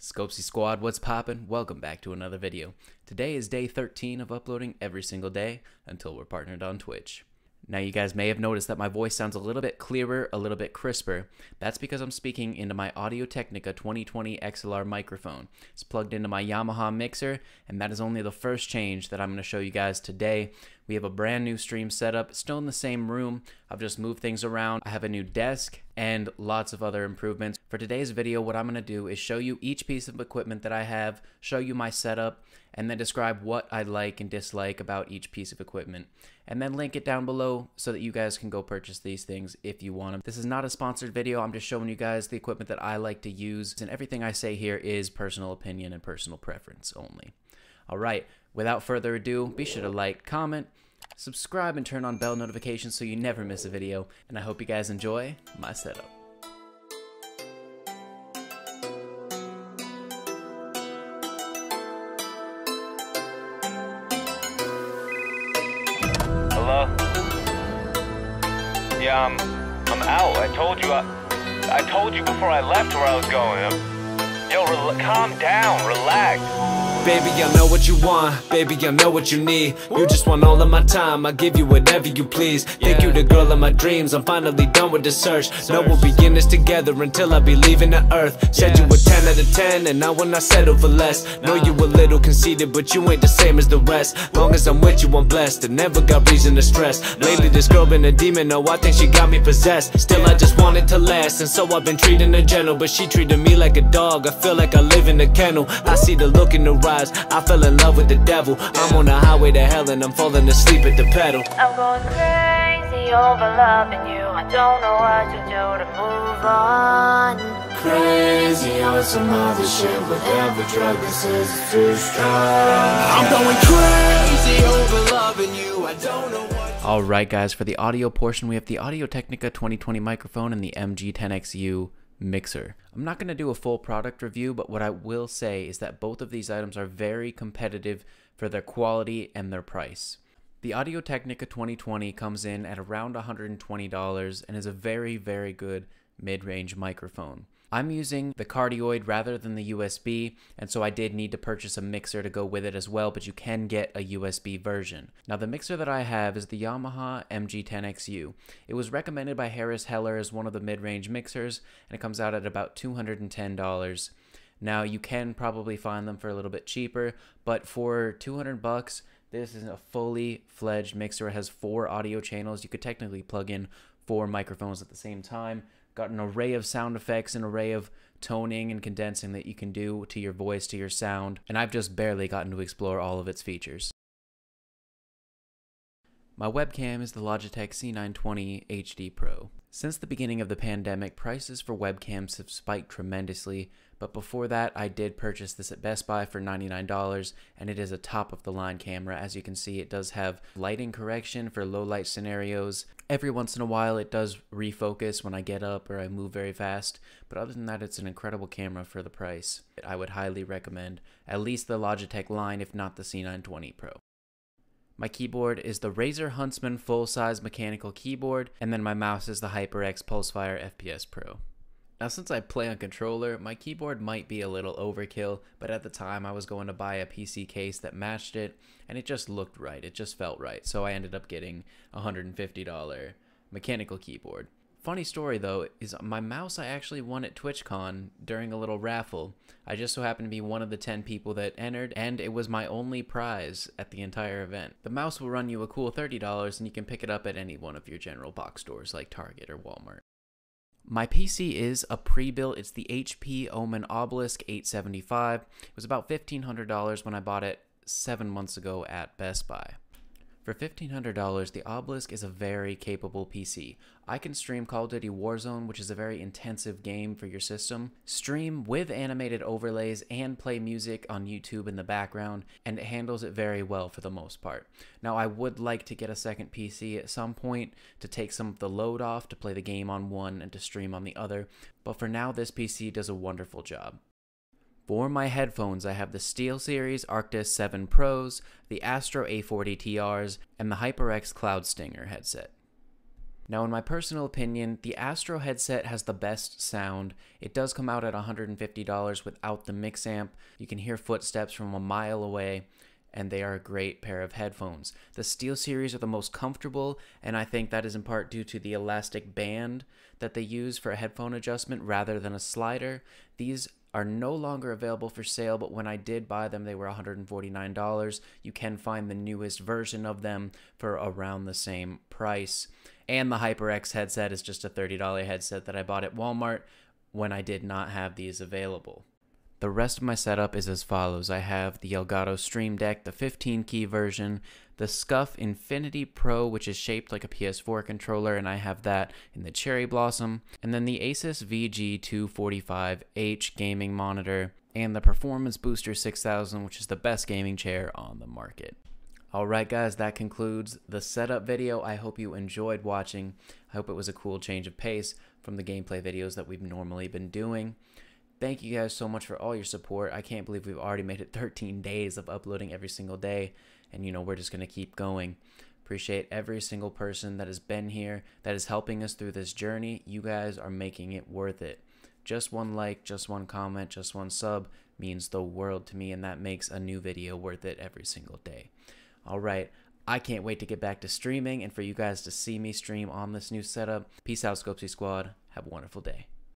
Scopesy Squad, what's poppin'? Welcome back to another video. Today is day 13 of uploading every single day until we're partnered on Twitch. Now you guys may have noticed that my voice sounds a little bit clearer, a little bit crisper. That's because I'm speaking into my Audio-Technica 2020 XLR microphone. It's plugged into my Yamaha mixer, and that is only the first change that I'm going to show you guys today. We have a brand new stream setup, still in the same room, I've just moved things around. I have a new desk and lots of other improvements. For today's video, what I'm gonna do is show you each piece of equipment that I have, show you my setup, and then describe what I like and dislike about each piece of equipment. And then link it down below so that you guys can go purchase these things if you want them. This is not a sponsored video. I'm just showing you guys the equipment that I like to use. And everything I say here is personal opinion and personal preference only. All right, without further ado, be sure to like, comment, subscribe and turn on bell notifications so you never miss a video, and I hope you guys enjoy my setup. Hello? Yeah, I'm, I'm out. I told you I, I told you before I left where I was going. Yo, calm down, relax. Baby, I know what you want, baby, I know what you need You just want all of my time, I give you whatever you please Thank you the girl of my dreams, I'm finally done with the search No, we'll begin this together until I be leaving the earth Said you were 10 out of 10, and I will not settle for less Know you a little conceited, but you ain't the same as the rest Long as I'm with you, I'm blessed, and never got reason to stress Lately this girl been a demon, oh, I think she got me possessed Still I just wanted to last, and so I've been treating her gentle But she treated me like a dog, I feel like I live in a kennel I see the look in her eyes surprise. I fell in love with the devil. I'm on the highway to hell and I'm falling asleep at the pedal. I'm going crazy over loving you. I don't know what to do to move on. Crazy on some other shit with every drug this is too strong. I'm going crazy over loving you. I don't know. All right, guys, for the audio portion, we have the Audio Technica 2020 microphone and the MG10XU mixer. I'm not going to do a full product review, but what I will say is that both of these items are very competitive for their quality and their price. The Audio Technica 2020 comes in at around $120 and is a very, very good mid range microphone. I'm using the cardioid rather than the USB, and so I did need to purchase a mixer to go with it as well, but you can get a USB version. Now the mixer that I have is the Yamaha MG10XU. It was recommended by Harris Heller as one of the mid-range mixers, and it comes out at about $210. Now you can probably find them for a little bit cheaper, but for 200 bucks, this is a fully fledged mixer. It has four audio channels. You could technically plug in four microphones at the same time, got an array of sound effects, an array of toning and condensing that you can do to your voice, to your sound, and I've just barely gotten to explore all of its features. My webcam is the Logitech C920 HD Pro. Since the beginning of the pandemic, prices for webcams have spiked tremendously, but before that, I did purchase this at Best Buy for $99, and it is a top of the line camera. As you can see, it does have lighting correction for low light scenarios. Every once in a while, it does refocus when I get up or I move very fast, but other than that, it's an incredible camera for the price. I would highly recommend at least the Logitech line, if not the C920 Pro. My keyboard is the Razer Huntsman full-size mechanical keyboard, and then my mouse is the HyperX Pulsefire FPS Pro. Now since I play on controller, my keyboard might be a little overkill, but at the time I was going to buy a PC case that matched it, and it just looked right, it just felt right, so I ended up getting a $150 mechanical keyboard. Funny story though is my mouse I actually won at TwitchCon during a little raffle. I just so happened to be one of the 10 people that entered and it was my only prize at the entire event. The mouse will run you a cool $30 and you can pick it up at any one of your general box stores like Target or Walmart. My PC is a pre-built. It's the HP Omen Obelisk 875. It was about $1,500 when I bought it 7 months ago at Best Buy. For $1,500, the Obelisk is a very capable PC. I can stream Call of Duty Warzone, which is a very intensive game for your system, stream with animated overlays, and play music on YouTube in the background, and it handles it very well for the most part. Now, I would like to get a second PC at some point to take some of the load off, to play the game on one and to stream on the other, but for now, this PC does a wonderful job. For my headphones, I have the SteelSeries Arctis 7 Pros, the Astro A40 TRs, and the HyperX Cloud Stinger headset. Now, in my personal opinion, the Astro headset has the best sound. It does come out at $150 without the mix amp. You can hear footsteps from a mile away, and they are a great pair of headphones. The Steel Series are the most comfortable, and I think that is in part due to the elastic band that they use for a headphone adjustment rather than a slider. These are no longer available for sale, but when I did buy them, they were $149. You can find the newest version of them for around the same price. And the HyperX headset is just a $30 headset that I bought at Walmart when I did not have these available. The rest of my setup is as follows. I have the Elgato Stream Deck, the 15 key version, the Scuff Infinity Pro, which is shaped like a PS4 controller, and I have that in the Cherry Blossom, and then the Asus VG245H gaming monitor, and the Performance Booster 6000, which is the best gaming chair on the market. Alright guys, that concludes the setup video. I hope you enjoyed watching. I hope it was a cool change of pace from the gameplay videos that we've normally been doing. Thank you guys so much for all your support. I can't believe we've already made it 13 days of uploading every single day. And, you know, we're just going to keep going. Appreciate every single person that has been here, that is helping us through this journey. You guys are making it worth it. Just one like, just one comment, just one sub means the world to me, and that makes a new video worth it every single day. All right, I can't wait to get back to streaming and for you guys to see me stream on this new setup. Peace out, Scopesy Squad. Have a wonderful day.